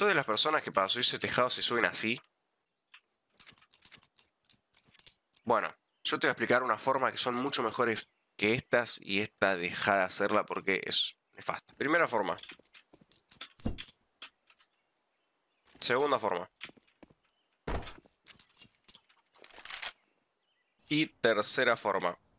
¿Soy de las personas que para subirse tejado se suben así? Bueno, yo te voy a explicar una forma que son mucho mejores que estas y esta deja de hacerla porque es nefasta. Primera forma. Segunda forma. Y tercera forma.